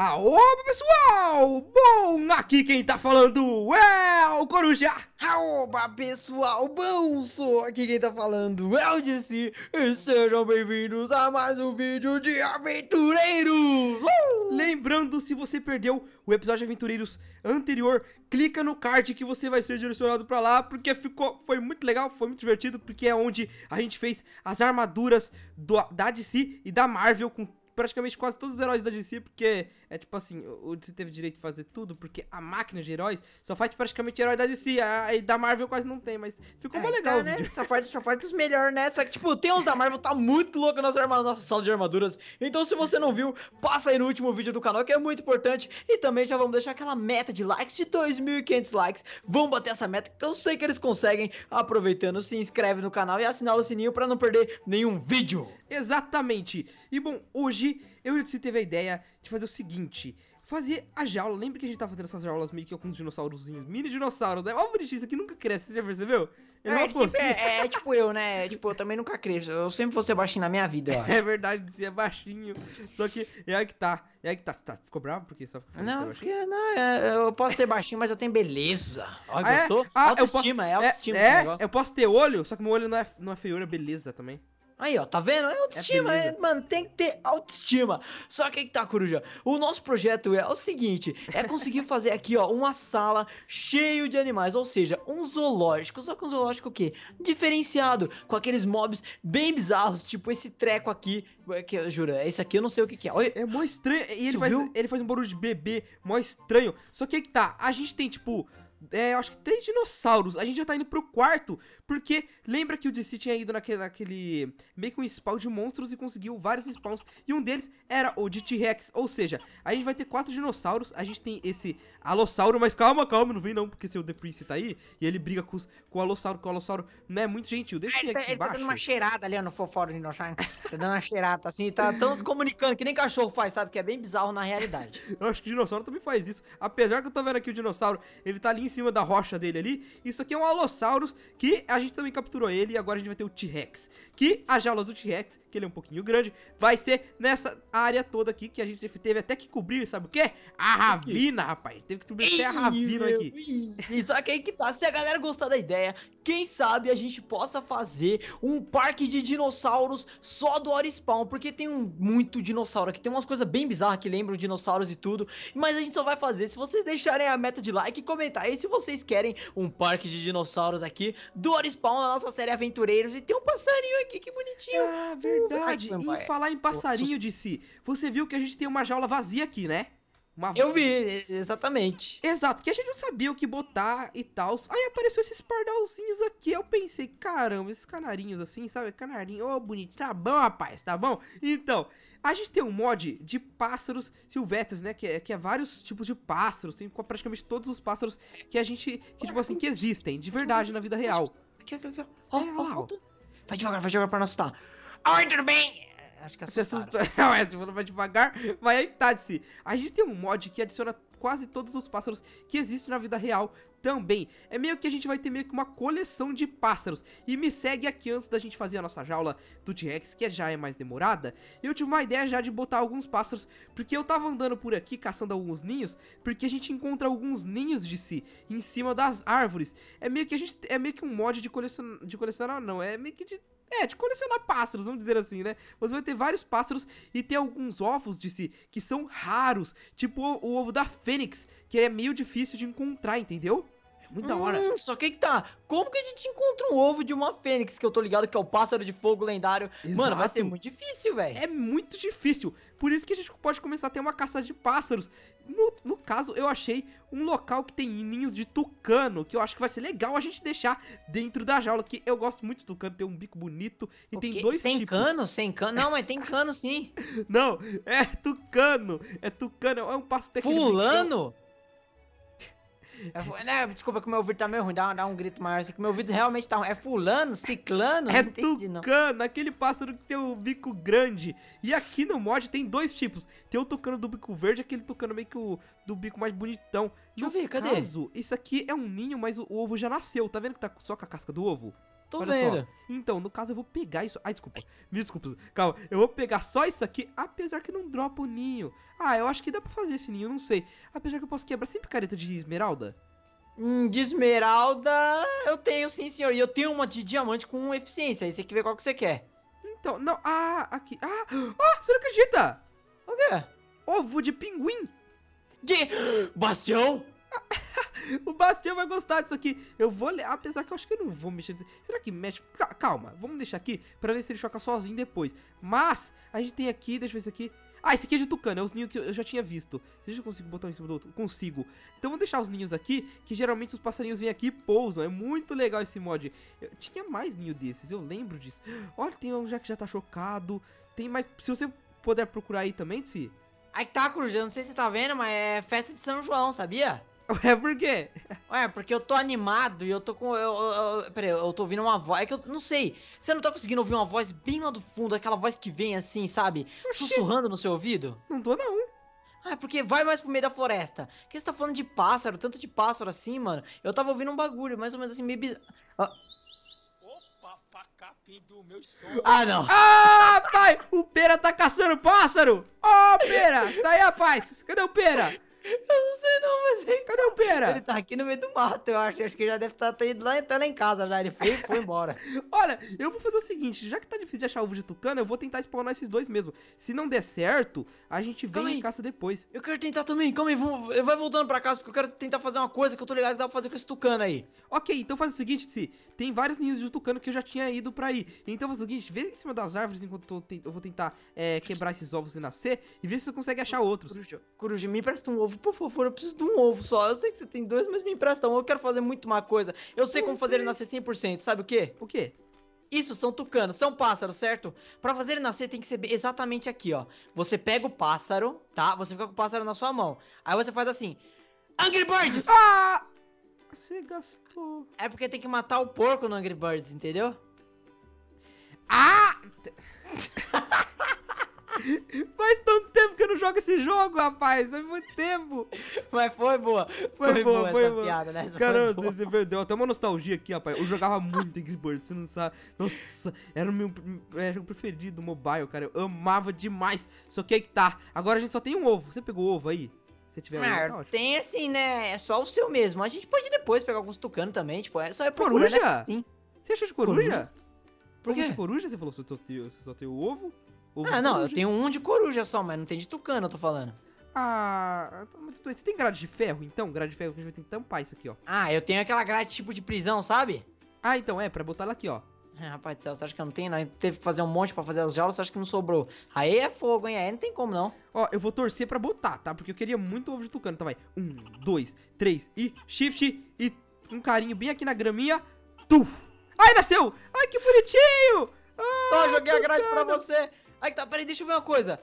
Aô, pessoal! Bom, aqui quem tá falando é o Coruja! Aoba, pessoal! Bom, sou aqui quem tá falando é o DC! E sejam bem-vindos a mais um vídeo de Aventureiros! Uh! Lembrando, se você perdeu o episódio de Aventureiros anterior, clica no card que você vai ser direcionado pra lá, porque ficou, foi muito legal, foi muito divertido, porque é onde a gente fez as armaduras do, da DC e da Marvel com praticamente quase todos os heróis da DC, porque é tipo assim, o DC teve direito de fazer tudo, porque a máquina de heróis só faz praticamente herói da DC, aí da Marvel quase não tem, mas ficou é, mais tá, legal. né? Só faz, só os melhores, né? Só que, tipo, tem uns da Marvel, tá muito louco nas arma, nossa sala de armaduras. Então, se você não viu, passa aí no último vídeo do canal, que é muito importante. E também já vamos deixar aquela meta de likes de 2.500 likes. Vamos bater essa meta, que eu sei que eles conseguem. Aproveitando, se inscreve no canal e assina o sininho pra não perder nenhum vídeo. Exatamente! E bom, hoje eu e o Tsi teve a ideia de fazer o seguinte fazer a jaula. Lembra que a gente tava fazendo essas jaulas meio que com uns dinossaurozinhos, mini dinossauros, né? Olha o bonitinho, isso aqui nunca cresce, você já percebeu? É, é, tipo, é, é, é, tipo, eu, né? É, tipo, eu também nunca cresço. Eu sempre vou ser baixinho na minha vida, eu é acho. É verdade, você é baixinho. Só que é aí que tá. É aí que tá. Você tá, ficou bravo? Porque só ficou Não, porque não, eu posso ser baixinho, mas eu tenho beleza. Olha, ah, gostou? Ah, autoestima, eu posso, é autoestima é, eu posso ter olho, só que meu olho não é, não é é beleza também. Aí, ó, tá vendo? É autoestima, é é, mano, tem que ter autoestima. Só que aí que tá, coruja. O nosso projeto é o seguinte: é conseguir fazer aqui, ó, uma sala cheio de animais, ou seja, um zoológico. Só que um zoológico o quê? Diferenciado, com aqueles mobs bem bizarros, tipo esse treco aqui. É que, jura, esse aqui eu não sei o que, que é. Olha. É mó estranho. E ele faz, ele faz um barulho de bebê mó estranho. Só que aí que tá, a gente tem, tipo é, acho que três dinossauros. A gente já tá indo pro quarto, porque lembra que o DC tinha ido naquele, naquele meio que um spawn de monstros e conseguiu vários spawns. E um deles era o de T-Rex, ou seja, a gente vai ter quatro dinossauros. A gente tem esse Alossauro, mas calma, calma, não vem não, porque seu The Prince tá aí e ele briga com, os, com o Alossauro, com o Alossauro não é muito gentil. Deixa ah, ele, tá, ele tá dando uma cheirada ali no foforo dinossauro. tá dando uma cheirada assim, tá tão se comunicando que nem cachorro faz, sabe? Que é bem bizarro na realidade. Eu acho que o dinossauro também faz isso. Apesar que eu tô vendo aqui o dinossauro, ele tá ali em cima da rocha dele ali. Isso aqui é um Alossauros, que a gente também capturou ele e agora a gente vai ter o T-Rex. Que a jaula do T-Rex, que ele é um pouquinho grande, vai ser nessa área toda aqui que a gente teve até que cobrir, sabe o quê? A ravina, rapaz. Teve que cobrir até a ravina meu, aqui. isso aqui é que tá, se a galera gostar da ideia, quem sabe a gente possa fazer um parque de dinossauros só do Hora Spawn, porque tem um, muito dinossauro aqui, tem umas coisas bem bizarras que lembram dinossauros e tudo, mas a gente só vai fazer se vocês deixarem a meta de like e comentar é se vocês querem um parque de dinossauros aqui do Spawn, na nossa série Aventureiros, e tem um passarinho aqui, que bonitinho. Ah, uh, verdade. Uh, e falar em passarinho de si, você viu que a gente tem uma jaula vazia aqui, né? Uma... Eu vi, exatamente. Exato, que a gente não sabia o que botar e tal. Aí apareceu esses pardalzinhos aqui. Eu pensei, caramba, esses canarinhos assim, sabe? Canarinho, ô, oh, bonito. Tá bom, rapaz, tá bom? Então, a gente tem um mod de pássaros silvestres, né? Que é, que é vários tipos de pássaros. Tem praticamente todos os pássaros que a gente, que, tipo assim, que existem, de verdade, na vida real. Aqui, aqui, aqui. Ó, ó, ó. Vai devagar, vai devagar pra não assustar. Tá. Oi, tudo bem? acho que assustaram. É, se assustou. é, você mais devagar, vai aí tá de si. A gente tem um mod que adiciona quase todos os pássaros que existem na vida real também. É meio que a gente vai ter meio que uma coleção de pássaros. E me segue aqui antes da gente fazer a nossa jaula do T-Rex, que já é mais demorada. Eu tive uma ideia já de botar alguns pássaros, porque eu tava andando por aqui caçando alguns ninhos, porque a gente encontra alguns ninhos de si em cima das árvores. É meio que a gente é meio que um mod de colecionar, de colecionar não, é meio que de é, de tipo, colecionar pássaros, vamos dizer assim, né? Você vai ter vários pássaros e tem alguns ovos de si que são raros, tipo o, o ovo da fênix, que é meio difícil de encontrar, entendeu? Muito hum, da hora. Hum, só que que tá. Como que a gente encontra um ovo de uma fênix, que eu tô ligado que é o pássaro de fogo lendário? Exato. Mano, vai ser muito difícil, velho. É muito difícil. Por isso que a gente pode começar a ter uma caça de pássaros. No, no caso, eu achei um local que tem ninhos de tucano, que eu acho que vai ser legal a gente deixar dentro da jaula, que eu gosto muito de tucano, tem um bico bonito e o tem quê? dois Sem tipos. cano? Sem cano? Não, mas tem cano sim. Não, é tucano. É tucano, é um pássaro... Fulano? É, né, desculpa que meu ouvido tá meio ruim, dá, dá um grito maior assim, que meu ouvido realmente tá ruim. É fulano, ciclano, é não entendi tucano, não. aquele pássaro que tem o bico grande. E aqui no mod tem dois tipos. Tem o tucano do bico verde, aquele tucano meio que o, do bico mais bonitão. Deixa no eu ver, cadê? Caso, isso aqui é um ninho, mas o, o ovo já nasceu. Tá vendo que tá só com a casca do ovo? Tô Olha vendo. Só. Então, no caso, eu vou pegar isso. Ai, desculpa. Me desculpa. Calma. Eu vou pegar só isso aqui, apesar que não dropa o ninho. Ah, eu acho que dá pra fazer esse ninho, não sei. Apesar que eu posso quebrar sempre careta de esmeralda. Hum, de esmeralda eu tenho sim, senhor. E eu tenho uma de diamante com eficiência. Aí você que ver qual que você quer. Então, não. Ah, aqui. Ah, ah você não acredita? O quê? Ovo de pinguim. De... Bastião? o Bastião vai gostar disso aqui. Eu vou ler, apesar que eu acho que eu não vou mexer. Será que mexe? Calma, vamos deixar aqui pra ver se ele choca sozinho depois. Mas, a gente tem aqui, deixa eu ver isso aqui. Ah, esse aqui é de tucano, é os ninhos que eu já tinha visto. Será eu consigo botar um em cima do outro? Consigo. Então vou deixar os ninhos aqui, que geralmente os passarinhos vêm aqui e pousam. É muito legal esse mod. Eu tinha mais ninho desses, eu lembro disso. Olha, tem um já que já tá chocado. Tem mais... Se você puder procurar aí também, se. Aí tá, Cruz, eu não sei se você tá vendo, mas é festa de São João, sabia? Ué, por quê? Ué, porque eu tô animado e eu tô com. Eu, eu, eu peraí, eu tô ouvindo uma voz. É que eu não sei. Você não tá conseguindo ouvir uma voz bem lá do fundo, aquela voz que vem assim, sabe? Oxi. Sussurrando no seu ouvido? Não tô, não. Ah, é porque vai mais pro meio da floresta. que você tá falando de pássaro? Tanto de pássaro assim, mano. Eu tava ouvindo um bagulho, mais ou menos assim, meio bizarro. Ah. Ah, não. Ah, pai! O Pera tá caçando pássaro! Ô, oh, Pera! Tá aí, rapaz! Cadê o Pera? Eu não Cadê o Pera? Ele tá aqui no meio do mato, eu acho. Acho que ele já deve estar tá, tá indo lá tá lá em casa já. Ele foi foi embora. Olha, eu vou fazer o seguinte: já que tá difícil de achar ovo de tucano, eu vou tentar spawnar esses dois mesmo. Se não der certo, a gente vem calma e aí. caça depois. Eu quero tentar também, calma aí. Vou, eu vai voltando pra casa porque eu quero tentar fazer uma coisa que eu tô ligado que dá pra fazer com esse tucano aí. Ok, então faz o seguinte, Tsi. Tem vários ninhos de tucano que eu já tinha ido pra aí. Então faz o seguinte: vê em cima das árvores enquanto eu vou tentar é, quebrar esses ovos e nascer e vê se você consegue achar outros. Coruja, coruja me presta um ovo, por favor. Eu preciso de um ovo novo só. Eu sei que você tem dois, mas me empresta um. Eu quero fazer muito uma coisa. Eu sei como fazer ele nascer 100%. Sabe o quê? O quê? Isso são tucanos, são pássaros, certo? Para fazer ele nascer tem que ser exatamente aqui, ó. Você pega o pássaro, tá? Você fica com o pássaro na sua mão. Aí você faz assim: Angry Birds! Ah! Você gastou. É porque tem que matar o porco no Angry Birds, entendeu? Ah! Faz tanto tempo que eu não jogo esse jogo, rapaz. Faz muito tempo. Mas foi boa. Foi, foi boa, boa, foi boa. Piada, né? Cara, você boa. deu até uma nostalgia aqui, rapaz. Eu jogava muito Angry Birds, você não sabe. Nossa, era o meu jogo é, preferido, mobile, cara. Eu amava demais. Só que aí que tá. Agora a gente só tem um ovo. Você pegou ovo aí? Se tiver ah, tá tem assim, né? É só o seu mesmo. A gente pode depois pegar alguns tucano também, tipo, é só é né? coruja? Né? Sim. Você acha de coruja? coruja? Por que? coruja? Você falou, que só tem o ovo? ah, não, eu tenho um de coruja só, mas não tem de tucano, eu tô falando. Ah, você tem grade de ferro, então? Grade de ferro que a gente vai ter que tampar isso aqui, ó. Ah, eu tenho aquela grade tipo de prisão, sabe? Ah, então, é, pra botar ela aqui, ó. Ah, rapaz do céu, você acha que eu não tenho? Não? Teve que fazer um monte pra fazer as jaulas, você acha que não sobrou? Aí é fogo, hein? Aí não tem como, não. Ó, eu vou torcer pra botar, tá? Porque eu queria muito ovo de tucano, então vai. Um, dois, três e shift e um carinho bem aqui na graminha. Tuf! Ai, nasceu! Ai, que bonitinho! Ah, oh, joguei tucano. a grade pra você! Aí que tá, peraí, deixa eu ver uma coisa.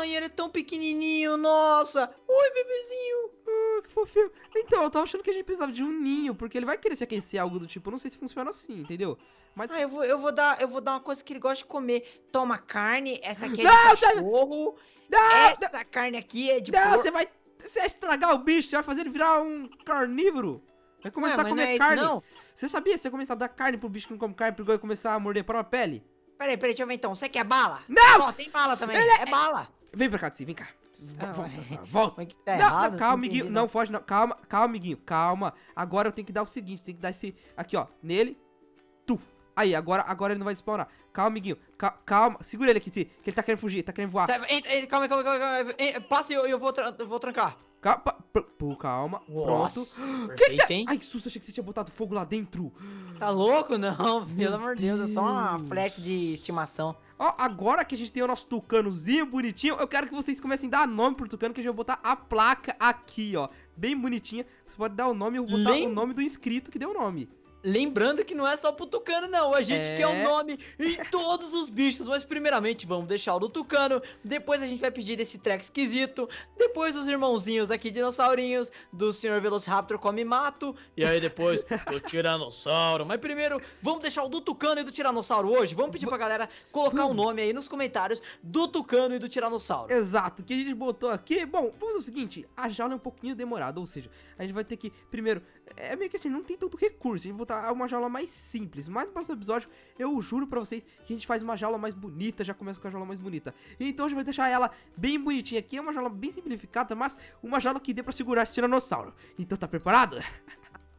Ai, ele é tão pequenininho, nossa! Oi, bebezinho! Ah, que fofinho. Então, eu tava achando que a gente precisava de um ninho, porque ele vai querer se aquecer, algo do tipo. Eu não sei se funciona assim, entendeu? Mas... Ah, eu vou, eu vou dar, eu vou dar uma coisa que ele gosta de comer. Toma carne, essa aqui é não, de cachorro. Não, essa não, carne aqui é de Não, você vai você vai estragar o bicho, você vai fazer ele virar um carnívoro. Vai começar Ué, ah, a comer é carne. Isso, você sabia? Você começar a dar carne pro bicho que não come carne, porque vai começar a morder a própria pele. Peraí, peraí, deixa eu ver então. Você quer bala? Não! Ó, tem bala também. Ele... É, é bala. Vem pra cá, Tissi, vem cá. Não, volta, é- volta. É tá não, errado, não, calma, amiguinho. Não. não foge, não. Calma, calma, amiguinho. Calma. Agora eu tenho que dar o seguinte: tem que dar esse. Aqui, ó. Nele. Tuf. Aí, agora, agora ele não vai spawnar. Calma, amiguinho. Calma. Segura ele aqui, que ele tá querendo fugir, tá querendo voar. Calma, calma, calma. calma. Passa e eu, eu, vou, eu vou trancar. Calma. Pô, calma. Nossa, pronto. Perfeito, que cê... Ai, susto, achei que você tinha botado fogo lá dentro. Tá louco? Não, pelo amor de Deus. Deus, é só uma flecha de estimação. Ó, agora que a gente tem o nosso tucanozinho bonitinho, eu quero que vocês comecem a dar nome pro tucano, que a gente vai botar a placa aqui, ó. Bem bonitinha. Você pode dar o nome, eu vou botar Lem... o nome do inscrito que deu o nome. Lembrando que não é só pro Tucano, não. A gente é... quer o um é. nome em todos os bichos. Mas primeiramente vamos deixar o do Tucano. Depois a gente vai pedir esse track esquisito. Depois os irmãozinhos aqui, dinossaurinhos, do Sr. Velociraptor Come Mato. E aí depois do Tiranossauro. Mas primeiro, vamos deixar o do Tucano e do Tiranossauro hoje. Vamos pedir pra galera colocar o nome aí nos comentários do Tucano e do Tiranossauro. Exato, que a gente botou aqui. Bom, vamos o seguinte: a jaula é um pouquinho demorada, ou seja, a gente vai ter que primeiro é meio que assim, não tem tanto recurso. A gente botar uma jaula mais simples. Mas no próximo episódio, eu juro pra vocês que a gente faz uma jaula mais bonita. Já começa com a jaula mais bonita. Então a gente vai deixar ela bem bonitinha. Aqui é uma jaula bem simplificada, mas uma jaula que dê pra segurar esse tiranossauro. Então tá preparado?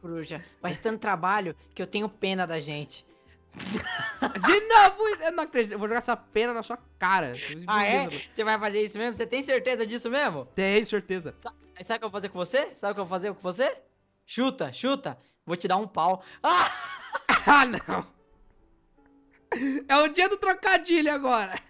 Coruja, faz tanto trabalho que eu tenho pena da gente. De novo, eu não acredito. Eu vou jogar essa pena na sua cara. Ah, é? Você vai fazer isso mesmo? Você tem certeza disso mesmo? Tenho certeza. Sa sabe o que eu vou fazer com você? Sabe o que eu vou fazer com você? Chuta, chuta. Vou te dar um pau. Ah, ah não. É o dia do trocadilho agora.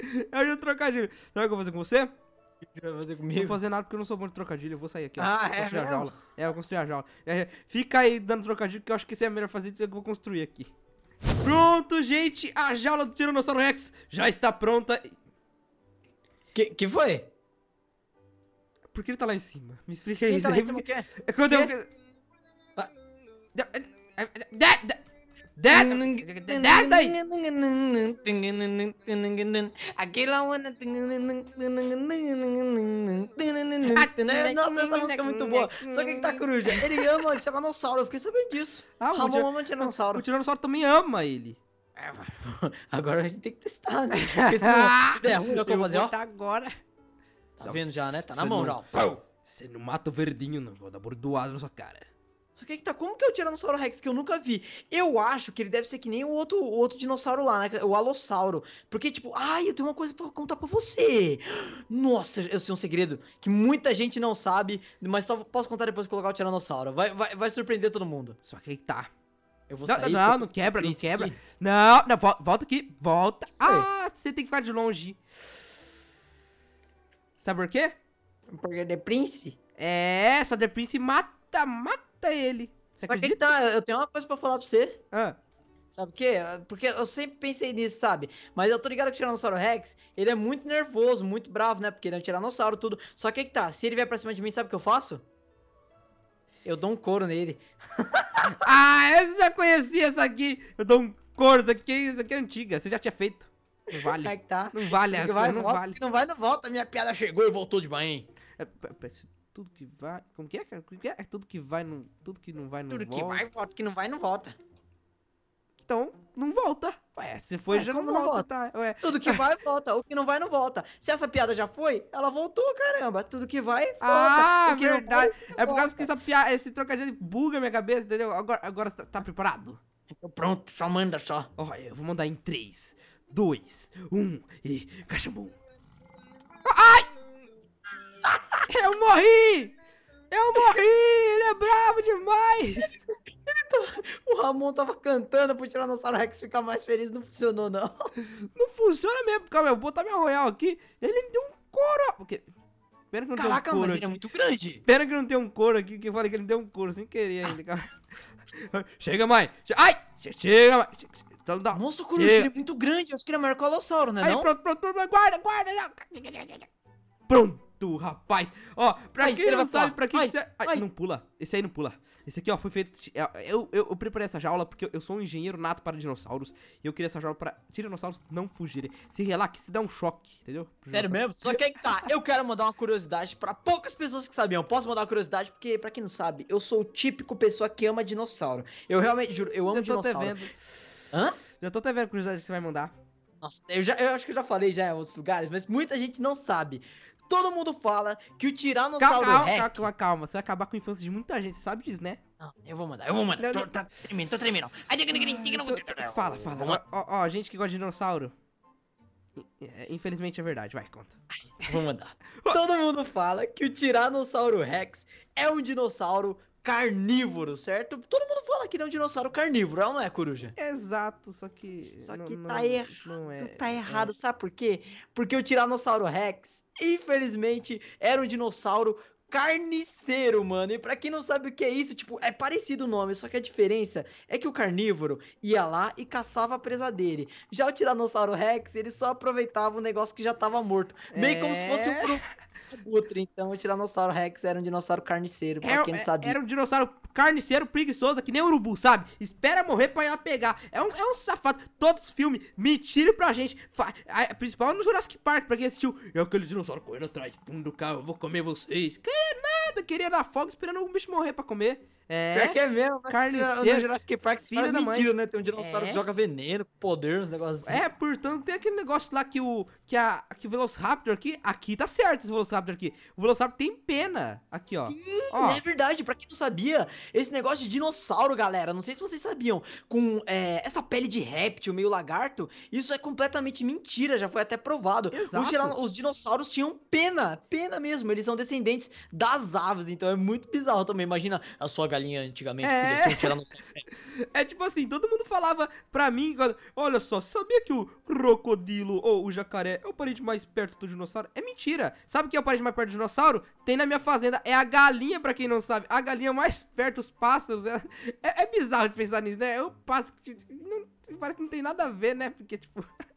É o dia do trocadilho. Sabe o que eu vou fazer com você? O que você vai fazer comigo? Não vou fazer nada porque eu não sou bom de trocadilho. Eu vou sair aqui. Ó. Ah, é mesmo? É, a jaula. É, eu construir a jaula. É, fica aí dando trocadilho que eu acho que isso é melhor fazer. Eu vou construir aqui. Pronto, gente. A jaula do Tiranossauro Rex já está pronta. Que, que foi? Por que ele tá lá em cima? Me explica Quem isso. Tá lá em cima é quê? Quando eu. Aquela onda. Nossa, essa música é muito boa. Só que ele tá coruja. Ele ama o tiranossauro. Eu fiquei sabendo disso. Ah, Ramon ama o tiranossauro. O tiranossauro também ama ele. É, agora a gente tem que testar, né? Porque senão, se der ruim, que eu vou fazer, ó. Agora. Tá vendo já, né? Tá na mão não... já. Você não mata o verdinho, não. Vou dar bordoada na sua cara. Só que, que tá, como que é o Tiranossauro Rex que eu nunca vi? Eu acho que ele deve ser que nem o outro, o outro dinossauro lá, né? O Alossauro. Porque, tipo, ai, eu tenho uma coisa pra contar pra você. Nossa, eu sei um segredo que muita gente não sabe, mas só posso contar depois de colocar o Tiranossauro. Vai, vai, vai surpreender todo mundo. Só que aí tá. Eu vou não, sair. Não, não, não quebra, não quebra. Aqui. Não, não, volta aqui, volta. Ah, você tem que ficar de longe. Sabe por quê? Porque The Prince? É, só The Prince mata, mata ele. Você só acredita? que tá, eu tenho uma coisa pra falar pra você. Ah. Sabe o quê? Porque eu sempre pensei nisso, sabe? Mas eu tô ligado que o Tiranossauro Rex, ele é muito nervoso, muito bravo, né? Porque ele é um Tiranossauro, tudo. Só que que tá, se ele vier pra cima de mim, sabe o que eu faço? Eu dou um couro nele. ah, eu já conhecia essa aqui. Eu dou um couro, isso aqui, isso aqui é antiga. Você já tinha feito. Não vale. Como é que tá? Não vale essa, vai, não volta, vale. não vai, não volta. Minha piada chegou e voltou de Bahia. É, tudo que vai... Como que é, cara? É? é tudo que vai, não... Tudo que não vai, não tudo volta. Tudo que vai, volta. que não vai, não volta. Então, não volta. Ué, se foi, é, já não, não volta. Tá? Ué. Tudo que vai, volta. O que não vai, não volta. Se essa piada já foi, ela voltou, caramba. Tudo que vai, volta. Ah, verdade. Vai, é por causa que essa piada, esse trocadilho buga minha cabeça, entendeu? Agora, agora você tá, tá preparado? Então pronto, só manda só. Olha, eu vou mandar em três dois, um e cachambum. Ai! Eu morri! Eu morri! Ele é bravo demais! o Ramon tava cantando pro Tiranossauro Rex ficar mais feliz, não funcionou não. Não funciona mesmo, calma, eu vou botar minha Royal aqui. Ele me deu um couro. Porque... Pena que não Caraca, tem um couro mas aqui. ele é muito grande. Pena que não tem um couro aqui, que eu falei que ele deu um couro sem querer ainda, calma. Chega, mãe! Ai! Chega, mãe! Então dá. Nossa, o Corujinho é muito grande. Acho que ele é maior colossauro, né? Aí, não? Pronto, pronto, pronto, guarda, guarda. Pronto, rapaz. Ó, pra ai, quem não sabe, pra quem ai, que... ai, ai, não pula. Esse aí não pula. Esse aqui, ó, foi feito. É, eu, eu, eu preparei essa jaula porque eu, sou um engenheiro nato para dinossauros. E eu queria essa jaula pra tiranossauros não fugirem. Se relaxe, se dá um choque, entendeu? Sério mesmo? Só que aí que tá. Eu quero mandar uma curiosidade pra poucas pessoas que sabiam. Eu posso mandar uma curiosidade porque, pra quem não sabe, eu sou o típico pessoa que ama dinossauro. Eu realmente juro, eu amo eu dinossauro. vendo. Hã? Já tô até vendo a curiosidade que você vai mandar. Nossa, eu, já, eu acho que eu já falei já em outros lugares, mas muita gente não sabe. Todo mundo fala que o Tiranossauro calma, Rex... Calma, calma, calma, Você vai acabar com a infância de muita gente, você sabe disso, né? Não, eu vou mandar, eu vou mandar. Não, tô, tá tremendo, tô tremendo. fala, fala. Ó, ó, gente que gosta de dinossauro. É, infelizmente é verdade, vai, conta. vou mandar. Todo mundo fala que o Tiranossauro Rex é um dinossauro carnívoro, certo? Todo mundo fala que ele é um dinossauro carnívoro, é não é, coruja? Exato, só que. Só que não, tá, não, é, errado, não é, tá é, errado. É. Sabe por quê? Porque o Tiranossauro Rex, infelizmente, era um dinossauro carniceiro, mano. E para quem não sabe o que é isso, tipo, é parecido o nome, só que a diferença é que o carnívoro ia lá e caçava a presa dele. Já o Tiranossauro Rex, ele só aproveitava o negócio que já tava morto. É... Meio como se fosse um Abutre, então o Tiranossauro Rex era um dinossauro carniceiro, pra era, quem não é, sabia. Era um dinossauro carniceiro preguiçoso, que nem urubu, sabe? Espera morrer pra ir lá pegar. É um, é um safado. Todos os filmes mentiram pra gente. A principal é no Jurassic Park, pra quem assistiu. É aquele dinossauro correndo atrás, pum do carro, eu vou comer vocês. Queria nada, queria dar fogo esperando o bicho morrer pra comer. É. Pior que é mesmo, né? Carniceiro. No Jurassic Park, filha da mentira, né? Tem um dinossauro é. que joga veneno, com poder, uns negócios assim. É, portanto, tem aquele negócio lá que o que a que o Velociraptor aqui, aqui tá certo esse Velociraptor aqui. O Velociraptor tem pena aqui, ó. Sim, ó. é verdade, pra quem não sabia, esse negócio de dinossauro, galera, não sei se vocês sabiam, com é, essa pele de réptil, meio lagarto, isso é completamente mentira, já foi até provado. Exato. Os, os dinossauros tinham pena, pena mesmo, eles são descendentes das aves, então é muito bizarro também, imagina a sua galera galinha antigamente é... podia ser um É tipo assim, todo mundo falava pra mim, olha só, sabia que o crocodilo ou o jacaré é o parente mais perto do dinossauro? É mentira. Sabe quem é o parente mais perto do dinossauro? Tem na minha fazenda. É a galinha, pra quem não sabe. A galinha mais perto, os pássaros. É, é, é bizarro de pensar nisso, né? É o pássaro que... Não, parece que não tem nada a ver, né? Porque, tipo...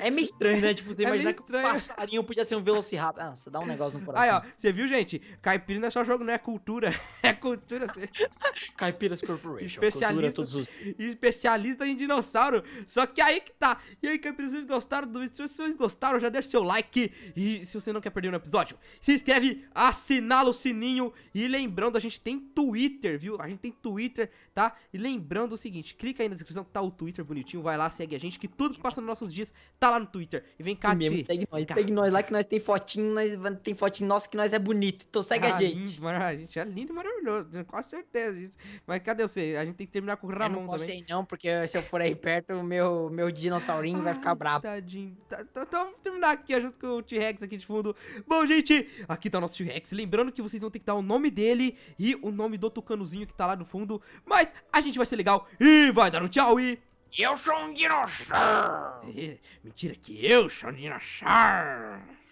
É meio estranho, né? Tipo, você é imaginar que um passarinho podia ser um velociraptor. Ah, você dá um negócio no coração. Aí, ó, você viu, gente? Caipira não é só jogo, não né? é cultura. É cultura. Você... Caipiras Corporation. Especialista, todos os... especialista em dinossauro. Só que aí que tá. E aí, Caipiras, vocês gostaram do vídeo? Se vocês gostaram, já deixa seu like. E se você não quer perder um episódio, se inscreve, assinala o sininho. E lembrando, a gente tem Twitter, viu? A gente tem Twitter, tá? E lembrando o seguinte, clica aí na descrição que tá o Twitter bonitinho. Vai lá, segue a gente, que tudo que passa nos nossos dias tá tá lá no Twitter. E vem cá, mesmo, segue nós, segue nós lá que nós tem fotinho, nós tem fotinho nosso que nós é bonito. Então segue ah, a gente. Lindo, a gente é lindo e maravilhoso, né? com certeza disso. Mas cadê você? A gente tem que terminar com o Ramon também. Eu não posso também. não, porque se eu for aí perto, o meu, meu dinossaurinho Ai, vai ficar brabo. Tadinho. Tá, tá, então vamos terminar aqui junto com o T-Rex aqui de fundo. Bom, gente, aqui tá o nosso T-Rex. Lembrando que vocês vão ter que dar o nome dele e o nome do tucanozinho que tá lá no fundo. Mas a gente vai ser legal e vai dar um tchau e eu sou um dinossauro! É, mentira que eu sou um dinossauro!